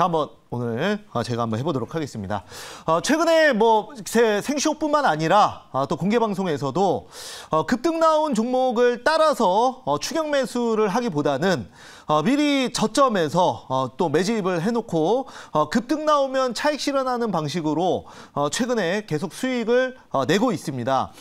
자, 한번 오늘 어, 제가 한번 해보도록 하겠습니다. 어, 최근에 뭐 생쇼뿐만 아니라 아, 또 공개 방송에서도 어, 급등 나온 종목을 따라서 추격 매수를 하기보다는 미리 저점에서 또 매집을 해놓고 급등 나오면 차익 실현하는 방식으로 최근에 계속 수익을 내고 있습니다.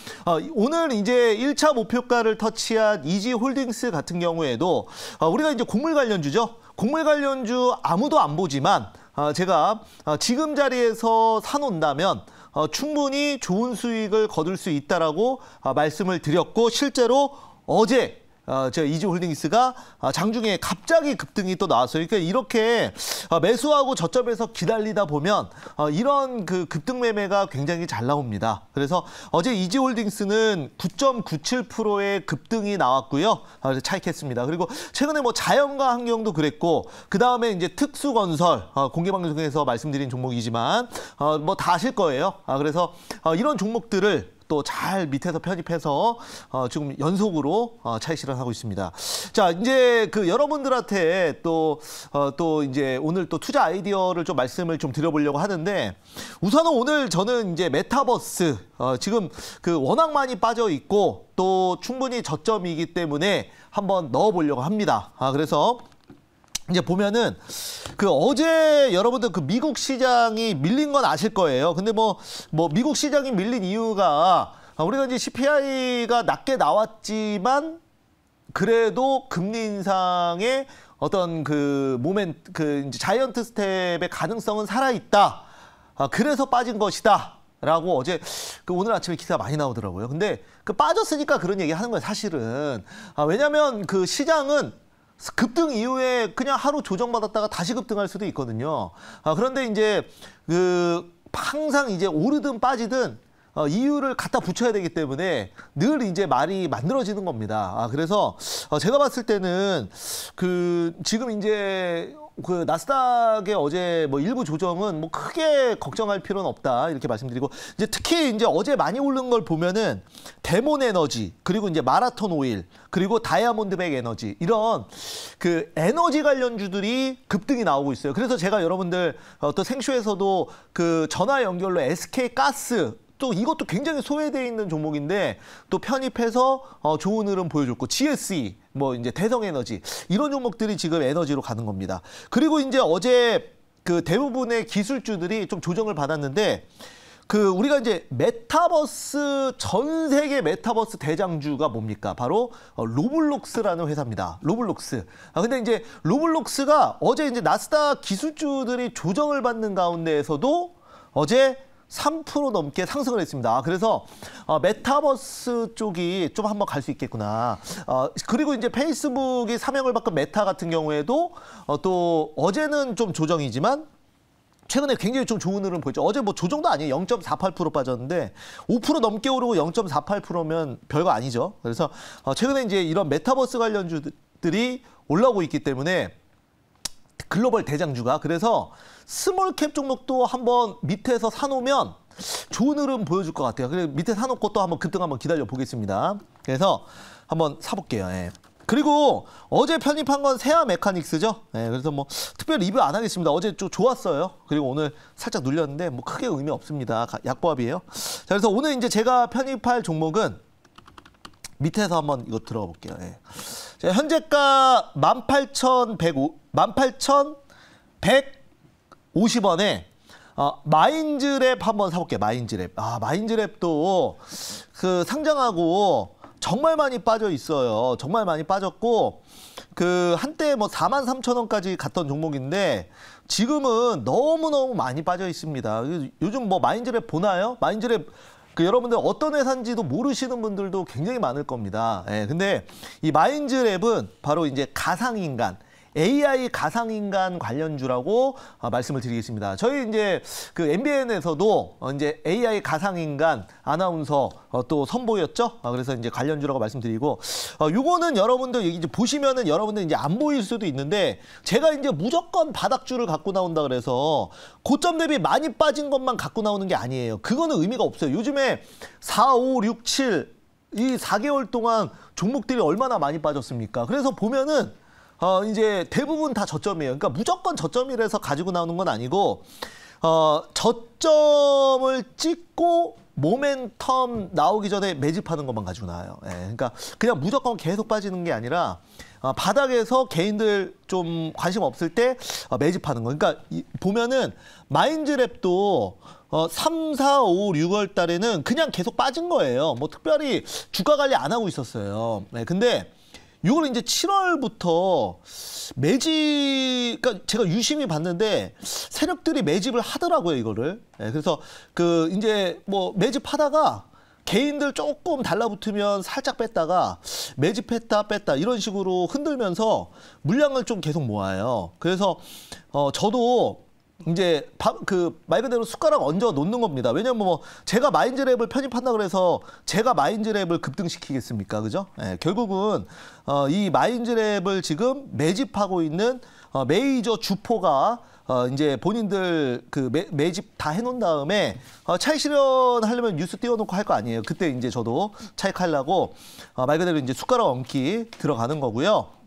오늘 이제 1차 목표가를 터치한 이지홀딩스 같은 경우에도 우리가 이제 곡물 관련주죠. 공매 관련주 아무도 안 보지만 어, 제가 어, 지금 자리에서 사놓는다면 어, 충분히 좋은 수익을 거둘 수 있다라고 말씀을 드렸고 실제로 어제 어, 저 이지홀딩스가 어, 장중에 갑자기 급등이 또 나왔어요. 그러니까 이렇게 어, 매수하고 저점에서 기다리다 보면 어, 이런 그 급등 매매가 굉장히 잘 나옵니다. 그래서 어제 이지홀딩스는 9.97%의 급등이 나왔고요. 어, 차익했습니다. 그리고 최근에 뭐 자연과 환경도 그랬고 그 다음에 이제 특수건설 공개방송에서 말씀드린 종목이지만 뭐다 아실 거예요. 아, 그래서 이런 종목들을 또잘 밑에서 편입해서 어, 지금 연속으로 어, 차이 실현하고 있습니다. 자, 이제 그 여러분들한테 또, 어, 또 이제 오늘 또 투자 아이디어를 좀 말씀을 좀 드려보려고 하는데 우선은 오늘 저는 이제 메타버스 어, 지금 그 워낙 많이 빠져 있고 또 충분히 저점이기 때문에 한번 넣어보려고 합니다. 아, 그래서 이제 보면은 그 어제 여러분들 그 미국 시장이 밀린 건 아실 거예요. 근데 뭐뭐 뭐 미국 시장이 밀린 이유가 우리가 이제 CPI가 낮게 나왔지만 그래도 금리 인상의 어떤 그 모멘 그 이제 자이언트 스텝의 가능성은 살아 있다. 아, 그래서 빠진 것이다. 라고 어제 그 오늘 아침에 기사가 많이 나오더라고요. 근데 그 빠졌으니까 그런 얘기 하는 거예요, 사실은. 아, 왜냐면 그 시장은 급등 이후에 그냥 하루 조정받았다가 다시 급등할 수도 있거든요. 아, 그런데 이제 그 항상 이제 오르든 빠지든 어, 이유를 갖다 붙여야 되기 때문에 늘 이제 말이 만들어지는 겁니다. 아, 그래서 어, 제가 봤을 때는 그 지금 이제 그 나스닥의 어제 뭐 일부 조정은 뭐 크게 걱정할 필요는 없다 이렇게 말씀드리고 이제 특히 이제 어제 많이 오른 걸 보면은 데몬 에너지 그리고 이제 마라톤 오일 그리고 다이아몬드백 에너지 이런 그 에너지 관련주들이 급등이 나오고 있어요. 그래서 제가 여러분들 어떤 생쇼에서도 그 전화 연결로 SK 가스 또 이것도 굉장히 소외되어 있는 종목인데 또 편입해서 어, 좋은 흐름 보여줬고 GSE 뭐 이제 대성에너지 이런 종목들이 지금 에너지로 가는 겁니다. 그리고 이제 어제 그 대부분의 기술주들이 좀 조정을 받았는데 그 우리가 이제 메타버스 전 세계 메타버스 대장주가 뭡니까? 바로 어, 로블록스라는 회사입니다. 로블록스. 아 근데 이제 로블록스가 어제 이제 나스닥 기술주들이 조정을 받는 가운데에서도 어제 3% 넘게 상승을 했습니다. 그래서 어, 메타버스 쪽이 좀 한번 갈 수 있겠구나. 어, 그리고 이제 페이스북이 사명을 바꾼 메타 같은 경우에도 어, 또 어제는 좀 조정이지만 최근에 굉장히 좀 좋은 흐름 보이죠. 어제 뭐 조정도 아니에요. 0.48% 빠졌는데 5% 넘게 오르고 0.48%면 별거 아니죠. 그래서 어, 최근에 이제 이런 메타버스 관련주들이 올라오고 있기 때문에 글로벌 대장주가 그래서 스몰캡 종목도 한번 밑에서 사놓으면 좋은 흐름 보여줄 것 같아요. 그래 밑에 사놓고 또 한번 급등 한번 기다려 보겠습니다. 그래서 한번 사볼게요. 예. 그리고 어제 편입한 건 세아 메카닉스죠. 예, 그래서 뭐 특별 리뷰 안 하겠습니다. 어제 좀 좋았어요. 그리고 오늘 살짝 눌렸는데 뭐 크게 의미 없습니다. 약보합이에요. 자, 그래서 오늘 이제 제가 편입할 종목은 밑에서 한번 이거 들어가 볼게요. 예. 자, 현재가 18,100, 18,100 50원에 어, 마인즈랩 한번 사볼게요. 마인즈랩. 아 마인즈랩도 그 상장하고 정말 많이 빠져 있어요. 정말 많이 빠졌고 그 한때 뭐 4만 3천 원까지 갔던 종목인데 지금은 너무너무 많이 빠져 있습니다. 요즘 뭐 마인즈랩 보나요? 마인즈랩 그 여러분들 어떤 회사인지도 모르시는 분들도 굉장히 많을 겁니다. 예, 근데 이 마인즈랩은 바로 이제 가상인간 AI 가상인간 관련주라고 어, 말씀을 드리겠습니다. 저희 이제 그 MBN에서도 어, 이제 AI 가상인간 아나운서 어, 또 선보였죠. 어, 그래서 이제 관련주라고 말씀드리고 어, 요거는 여러분들 이제 보시면은 여러분들 이제 안 보일 수도 있는데 제가 이제 무조건 바닥주를 갖고 나온다 그래서 고점 대비 많이 빠진 것만 갖고 나오는 게 아니에요. 그거는 의미가 없어요. 요즘에 4, 5, 6, 7 이 4개월 동안 종목들이 얼마나 많이 빠졌습니까? 그래서 보면은 어, 이제 대부분 다 저점이에요. 그러니까 무조건 저점이라서 가지고 나오는 건 아니고 어, 저점을 찍고 모멘텀 나오기 전에 매집하는 것만 가지고 나와요. 예, 그러니까 그냥 무조건 계속 빠지는 게 아니라 어, 바닥에서 개인들 좀 관심 없을 때 어, 매집하는 거. 그러니까 이, 보면은 마인드랩도 어, 3, 4, 5, 6월 달에는 그냥 계속 빠진 거예요. 뭐 특별히 주가 관리 안 하고 있었어요. 네, 근데 이걸 이제 7월부터 매집, 그러니까 제가 유심히 봤는데 세력들이 매집을 하더라고요, 이거를. 예, 그래서 그 이제 뭐 매집하다가 개인들 조금 달라붙으면 살짝 뺐다가 매집했다 뺐다 이런 식으로 흔들면서 물량을 좀 계속 모아요. 그래서 어, 저도 이제 그말 그대로 숟가락 얹어 놓는 겁니다. 왜냐면 하뭐 제가 마인드랩을 편입한다 그래서 제가 마인드랩을 급등시키겠습니까? 그죠? 예, 결국은 어, 이 마인드랩을 지금 매집하고 있는 어, 메이저 주포가 어, 이제 본인들 그 매, 매집 다 해놓은 다음에 어, 차익 실현하려면 뉴스 띄워놓고 할 거 아니에요. 그때 이제 저도 차익하려고 어, 말 그대로 이제 숟가락 얹기 들어가는 거고요.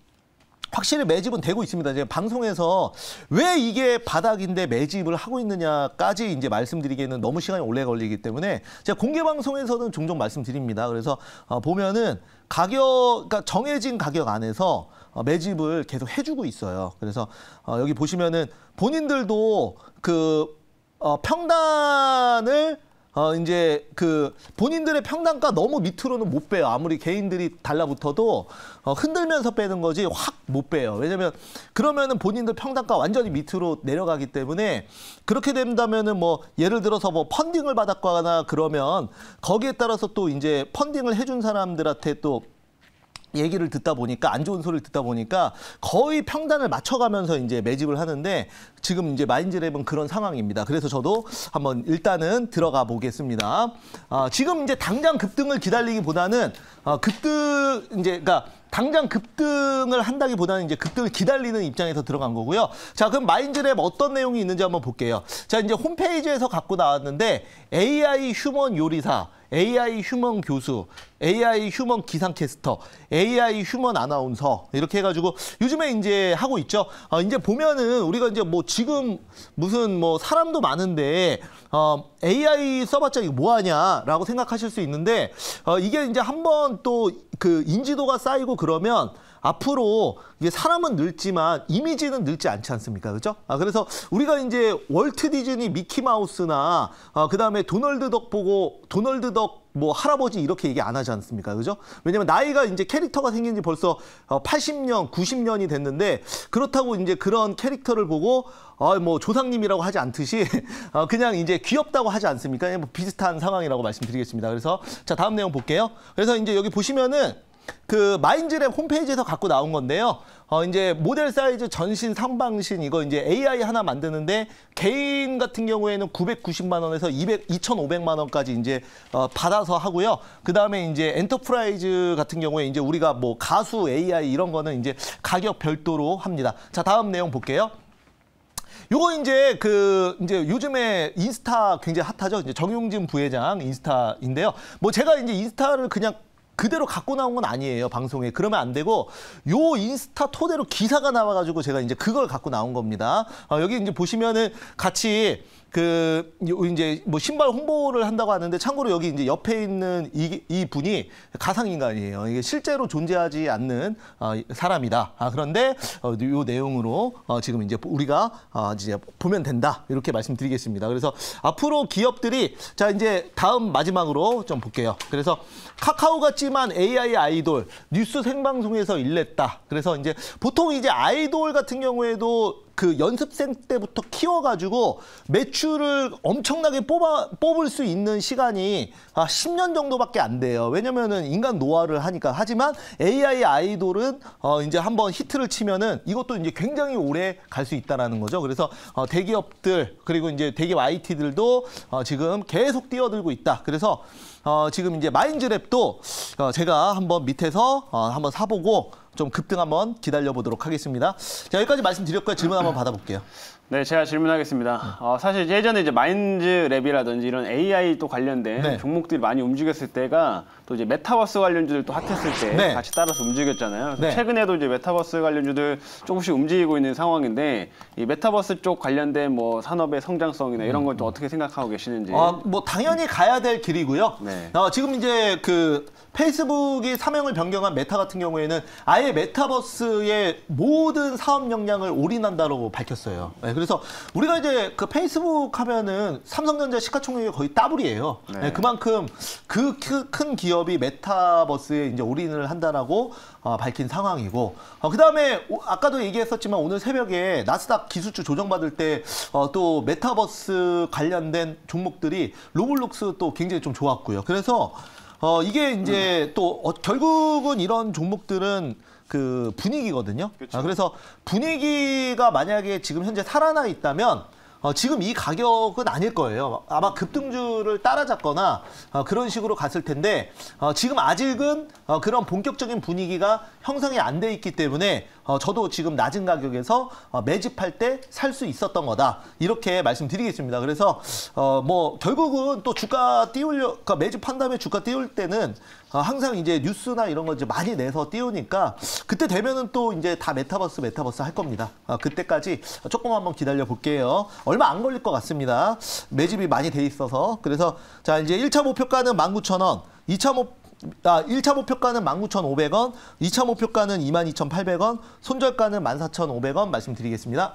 확실히 매집은 되고 있습니다. 제가 방송에서 왜 이게 바닥인데 매집을 하고 있느냐까지 이제 말씀드리기에는 너무 시간이 오래 걸리기 때문에 제가 공개 방송에서는 종종 말씀드립니다. 그래서 어, 보면은 가격, 그러니까 정해진 가격 안에서 어, 매집을 계속 해주고 있어요. 그래서 어, 여기 보시면은 본인들도 그 어, 평단을 어, 이제 그 본인들의 평단가 너무 밑으로는 못 빼요. 아무리 개인들이 달라붙어도 어, 흔들면서 빼는 거지 확 못 빼요. 왜냐면 그러면은 본인들 평단가 완전히 밑으로 내려가기 때문에 그렇게 된다면은 뭐 예를 들어서 뭐 펀딩을 받았거나 그러면 거기에 따라서 또 이제 펀딩을 해준 사람들한테 또 얘기를 듣다 보니까 안 좋은 소리를 듣다 보니까 거의 평단을 맞춰가면서 이제 매집을 하는데 지금 이제 마인드랩은 그런 상황입니다. 그래서 저도 한번 일단은 들어가 보겠습니다. 아, 지금 이제 당장 급등을 기다리기보다는 아, 급등 이제 그러니까 당장 급등을 한다기보다는 이제 급등을 기다리는 입장에서 들어간 거고요. 자, 그럼 마인드랩 어떤 내용이 있는지 한번 볼게요. 자, 이제 홈페이지에서 갖고 나왔는데 AI 휴먼 요리사 AI 휴먼 교수, AI 휴먼 기상캐스터, AI 휴먼 아나운서 이렇게 해가지고 요즘에 이제 하고 있죠. 어, 이제 보면은 우리가 이제 뭐 지금 무슨 뭐 사람도 많은데 어, AI 써봤자 이거 뭐하냐라고 생각하실 수 있는데 어, 이게 이제 한번 또그 인지도가 쌓이고 그러면 앞으로 이제 사람은 늘지만 이미지는 늘지 않지 않습니까? 그죠 아, 그래서 우리가 이제 월트 디즈니 미키 마우스나 아, 그다음에 도널드 덕 보고 도널드 덕 뭐 할아버지 이렇게 얘기 안 하지 않습니까? 그죠? 왜냐면 나이가 이제 캐릭터가 생긴 지 벌써 80년, 어, 90년이 됐는데 그렇다고 이제 그런 캐릭터를 보고 어뭐 조상님이라고 하지 않듯이 어 그냥 이제 귀엽다고 하지 않습니까? 예, 뭐 비슷한 상황이라고 말씀드리겠습니다. 그래서 자, 다음 내용 볼게요. 그래서 이제 여기 보시면은 그 마인즈랩 홈페이지에서 갖고 나온 건데요. 어 이제 모델 사이즈 전신 상방신 이거 이제 AI 하나 만드는데 개인 같은 경우에는 990만 원에서 200 2,500만 원까지 이제 어 받아서 하고요. 그다음에 이제 엔터프라이즈 같은 경우에 이제 우리가 뭐 가수 AI 이런 거는 이제 가격 별도로 합니다. 자, 다음 내용 볼게요. 요거 이제 그 이제 요즘에 인스타 굉장히 핫하죠. 이제 정용진 부회장 인스타인데요. 뭐 제가 이제 인스타를 그냥 그대로 갖고 나온 건 아니에요 방송에 그러면 안 되고 요 인스타 토대로 기사가 나와가지고 제가 이제 그걸 갖고 나온 겁니다 어, 여기 이제 보시면은 같이 그 이제 뭐 신발 홍보를 한다고 하는데 참고로 여기 이제 옆에 있는 이, 이 분이 가상 인간이에요. 이게 실제로 존재하지 않는 어, 사람이다. 아, 그런데 어, 요 내용으로 어, 지금 이제 우리가 어, 이제 보면 된다 이렇게 말씀드리겠습니다. 그래서 앞으로 기업들이 자 이제 다음 마지막으로 좀 볼게요. 그래서 카카오 같지만 AI 아이돌 뉴스 생방송에서 일냈다. 그래서 이제 보통 이제 아이돌 같은 경우에도 그 연습생 때부터 키워가지고 매출을 엄청나게 뽑아, 뽑을 수 있는 시간이 아, 10년 정도밖에 안 돼요. 왜냐면은 인간 노화를 하니까. 하지만 AI 아이돌은 어, 이제 한번 히트를 치면은 이것도 이제 굉장히 오래 갈 수있다는 거죠. 그래서 어, 대기업들 그리고 이제 대기업 IT들도 어, 지금 계속 뛰어들고 있다. 그래서 어, 지금 이제 마인즈랩도 어, 제가 한번 밑에서 어, 한번 사보고 좀 급등 한번 기다려보도록 하겠습니다. 자, 여기까지 말씀드렸고요. 질문 한번 받아볼게요. 네, 제가 질문하겠습니다. 네. 어, 사실 예전에 이제 마인드 랩이라든지 이런 AI 또 관련된 네. 종목들이 많이 움직였을 때가 또 이제 메타버스 관련주들 도 핫했을 때 네. 같이 따라서 움직였잖아요. 네. 최근에도 이제 메타버스 관련주들 조금씩 움직이고 있는 상황인데 이 메타버스 쪽 관련된 뭐 산업의 성장성이나 이런 걸좀 음. 어떻게 생각하고 계시는지. 아, 뭐 당연히 가야 될 길이고요. 네. 어, 지금 이제 그 페이스북이 사명을 변경한 메타 같은 경우에는 아예 아예 메타버스의 모든 사업 역량을 올인한다라고 밝혔어요. 네, 그래서 우리가 이제 그 페이스북 하면은 삼성전자 시가총액이 거의 따블이에요. 네. 네. 그만큼 그 큰 기업이 메타버스에 이제 올인을 한다라고 어, 밝힌 상황이고 어, 그다음에 아까도 얘기했었지만 오늘 새벽에 나스닥 기술주 조정받을 때또 어, 메타버스 관련된 종목들이 로블록스 또 굉장히 좀 좋았고요. 그래서 어, 이게 이제 음. 또 어, 결국은 이런 종목들은 그 분위기거든요. 그렇죠. 아, 그래서 분위기가 만약에 지금 현재 살아나 있다면 어, 지금 이 가격은 아닐 거예요. 아마 급등주를 따라잡거나 어, 그런 식으로 갔을 텐데 어, 지금 아직은 어, 그런 본격적인 분위기가 형성이 안 돼 있기 때문에 어, 저도 지금 낮은 가격에서 어, 매집할 때 살 수 있었던 거다 이렇게 말씀드리겠습니다. 그래서 어, 뭐 결국은 또 주가 띄우려 그러니까 매집한 다음에 주가 띄울 때는 어, 항상 이제 뉴스나 이런 거 이제 많이 내서 띄우니까 그때 되면은 또 이제 다 메타버스 메타버스 할 겁니다. 어, 그때까지 조금 한번 기다려 볼게요. 얼마 안 걸릴 것 같습니다. 매집이 많이 돼 있어서 그래서 자 이제 1차 목표가는 19,000원, 2차 목 아, 1차 목표가는 19,500원, 2차 목표가는 22,800원, 손절가는 14,500원 말씀드리겠습니다.